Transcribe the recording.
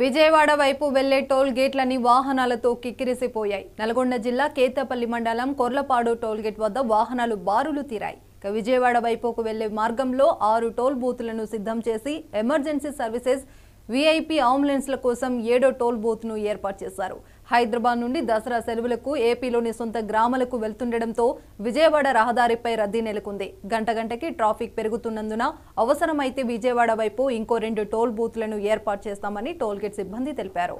విజయవాడ వైపు వెళ్లే టోల్ గేట్లన్నీ వాహనాలతో కిక్కిరిసిపోయాయి నల్గొండ జిల్లా కేతపల్లి మండలం కొర్లపాడు టోల్ గేట్ వద్ద వాహనాలు బారులు తీరాయి విజయవాడ వైపుకు వెళ్లే మార్గంలో ఆరు టోల్ బూతులను సిద్ధం చేసి ఎమర్జెన్సీ సర్వీసెస్ వీఐపీ అంబులెన్స్ల కోసం ఏడో టోల్ బూత్ ను ఏర్పాటు చేశారు హైదరాబాద్ నుండి దసరా సెలవులకు ఏపీలోని సొంత గ్రామాలకు వెళ్తుండటంతో విజయవాడ రహదారిపై రద్దీ నెలకొంది గంట గంటకి ట్రాఫిక్ పెరుగుతున్నందున అవసరమైతే విజయవాడ వైపు ఇంకో రెండు టోల్ బూత్లను ఏర్పాటు చేస్తామని టోల్గేట్ సిబ్బంది తెలిపారు